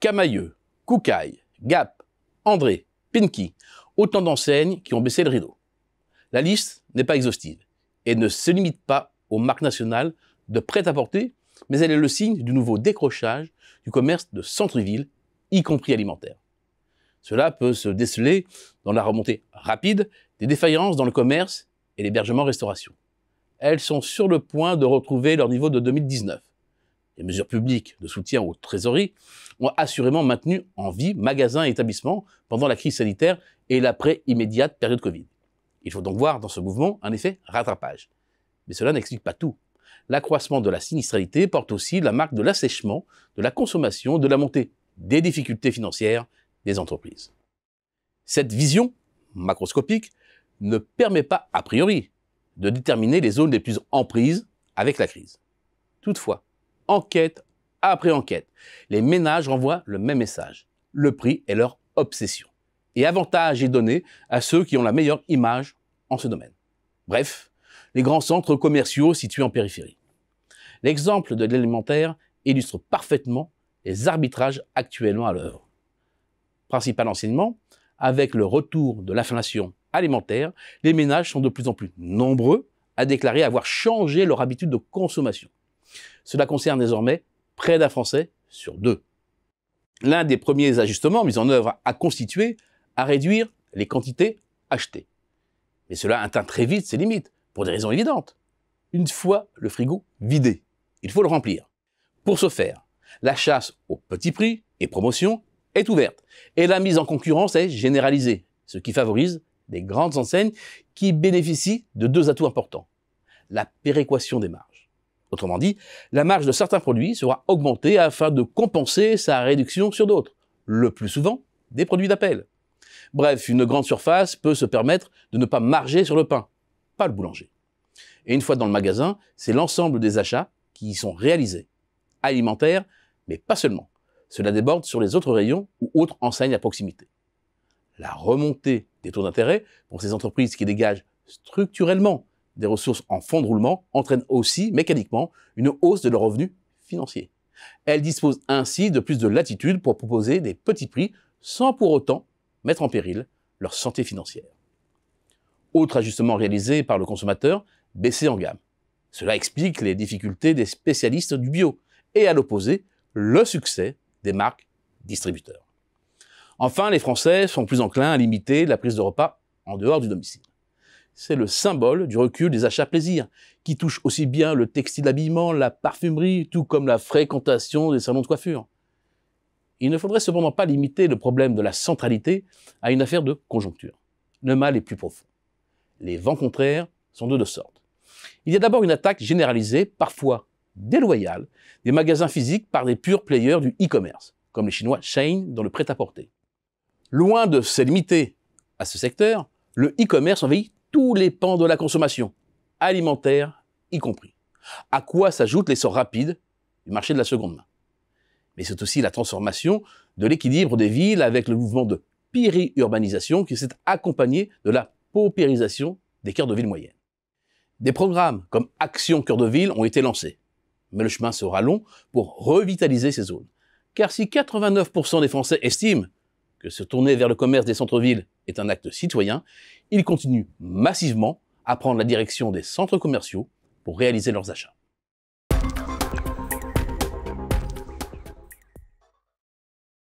Camailleux, Koukaï, Gap, André, Pinky, autant d'enseignes qui ont baissé le rideau. La liste n'est pas exhaustive et ne se limite pas aux marques nationales de prêt-à-porter, mais elle est le signe du nouveau décrochage du commerce de centre-ville, y compris alimentaire. Cela peut se déceler dans la remontée rapide des défaillances dans le commerce et l'hébergement-restauration. Elles sont sur le point de retrouver leur niveau de 2019 les mesures publiques de soutien aux trésoreries ont assurément maintenu en vie magasins et établissements pendant la crise sanitaire et l'après immédiate période Covid. Il faut donc voir dans ce mouvement un effet rattrapage. Mais cela n'explique pas tout. L'accroissement de la sinistralité porte aussi la marque de l'assèchement, de la consommation, de la montée des difficultés financières des entreprises. Cette vision macroscopique ne permet pas, a priori, de déterminer les zones les plus en avec la crise. Toutefois, enquête après enquête. Les ménages renvoient le même message. Le prix est leur obsession. Et avantage est donné à ceux qui ont la meilleure image en ce domaine. Bref, les grands centres commerciaux situés en périphérie. L'exemple de l'alimentaire illustre parfaitement les arbitrages actuellement à l'œuvre. Principal enseignement, avec le retour de l'inflation alimentaire, les ménages sont de plus en plus nombreux à déclarer avoir changé leur habitude de consommation. Cela concerne désormais près d'un Français sur deux. L'un des premiers ajustements mis en œuvre a constitué à réduire les quantités achetées. Mais cela atteint très vite ses limites, pour des raisons évidentes. Une fois le frigo vidé, il faut le remplir. Pour ce faire, la chasse au petit prix et promotion est ouverte et la mise en concurrence est généralisée, ce qui favorise des grandes enseignes qui bénéficient de deux atouts importants. La péréquation des marques. Autrement dit, la marge de certains produits sera augmentée afin de compenser sa réduction sur d'autres, le plus souvent des produits d'appel. Bref, une grande surface peut se permettre de ne pas marger sur le pain, pas le boulanger. Et une fois dans le magasin, c'est l'ensemble des achats qui y sont réalisés, alimentaires, mais pas seulement. Cela déborde sur les autres rayons ou autres enseignes à proximité. La remontée des taux d'intérêt pour ces entreprises qui dégagent structurellement des ressources en fonds de roulement entraînent aussi mécaniquement une hausse de leurs revenus financiers. Elles disposent ainsi de plus de latitude pour proposer des petits prix sans pour autant mettre en péril leur santé financière. Autre ajustement réalisé par le consommateur, baisser en gamme. Cela explique les difficultés des spécialistes du bio et à l'opposé, le succès des marques distributeurs. Enfin, les Français sont plus enclins à limiter la prise de repas en dehors du domicile c'est le symbole du recul des achats plaisirs, qui touche aussi bien le textile d'habillement, la parfumerie, tout comme la fréquentation des salons de coiffure. Il ne faudrait cependant pas limiter le problème de la centralité à une affaire de conjoncture. Le mal est plus profond. Les vents contraires sont de deux sortes. Il y a d'abord une attaque généralisée, parfois déloyale, des magasins physiques par des purs players du e-commerce, comme les Chinois Shane dans le prêt-à-porter. Loin de se limiter à ce secteur, le e-commerce envahit tous les pans de la consommation, alimentaire y compris. À quoi s'ajoute l'essor rapide du marché de la seconde main. Mais c'est aussi la transformation de l'équilibre des villes avec le mouvement de périurbanisation qui s'est accompagné de la paupérisation des cœurs de ville moyennes. Des programmes comme Action Cœur de Ville ont été lancés. Mais le chemin sera long pour revitaliser ces zones. Car si 89% des Français estiment que se tourner vers le commerce des centres-villes est un acte citoyen, ils continuent massivement à prendre la direction des centres commerciaux pour réaliser leurs achats.